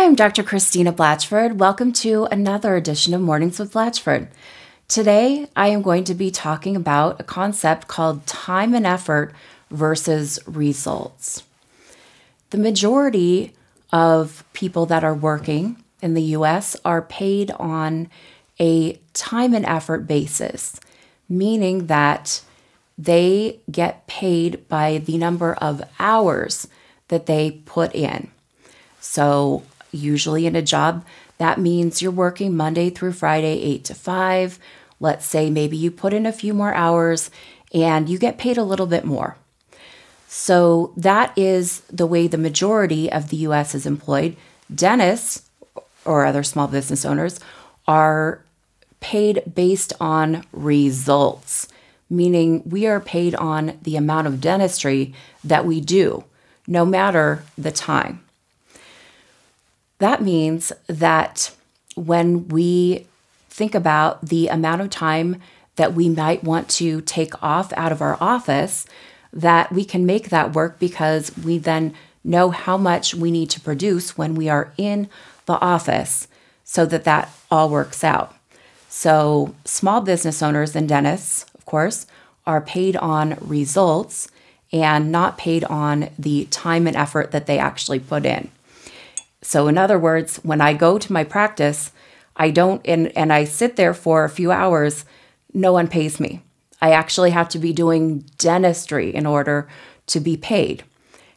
Hi, I'm Dr. Christina Blatchford. Welcome to another edition of Mornings with Blatchford. Today, I am going to be talking about a concept called time and effort versus results. The majority of people that are working in the US are paid on a time and effort basis, meaning that they get paid by the number of hours that they put in. So usually in a job, that means you're working Monday through Friday, 8 to 5. Let's say maybe you put in a few more hours and you get paid a little bit more. So that is the way the majority of the US is employed. Dentists or other small business owners are paid based on results, meaning we are paid on the amount of dentistry that we do, no matter the time. That means that when we think about the amount of time that we might want to take off out of our office, that we can make that work because we then know how much we need to produce when we are in the office so that that all works out. So, small business owners and dentists, of course, are paid on results and not paid on the time and effort that they actually put in. So, in other words, when I go to my practice, I don't, and, and I sit there for a few hours, no one pays me. I actually have to be doing dentistry in order to be paid.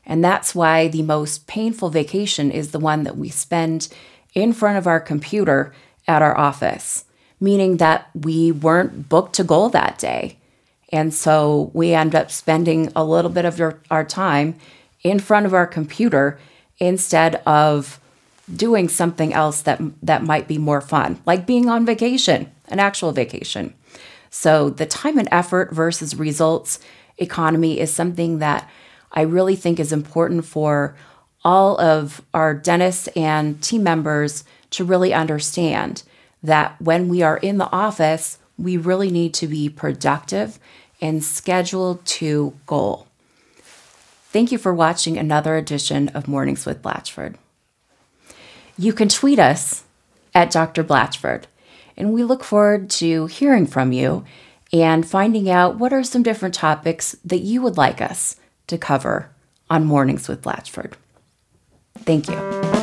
And that's why the most painful vacation is the one that we spend in front of our computer at our office, meaning that we weren't booked to goal that day. And so we end up spending a little bit of our, our time in front of our computer instead of doing something else that that might be more fun, like being on vacation, an actual vacation. So the time and effort versus results economy is something that I really think is important for all of our dentists and team members to really understand that when we are in the office, we really need to be productive and scheduled to goal. Thank you for watching another edition of Mornings with Blatchford. You can tweet us at Dr. Blatchford, and we look forward to hearing from you and finding out what are some different topics that you would like us to cover on Mornings with Blatchford. Thank you.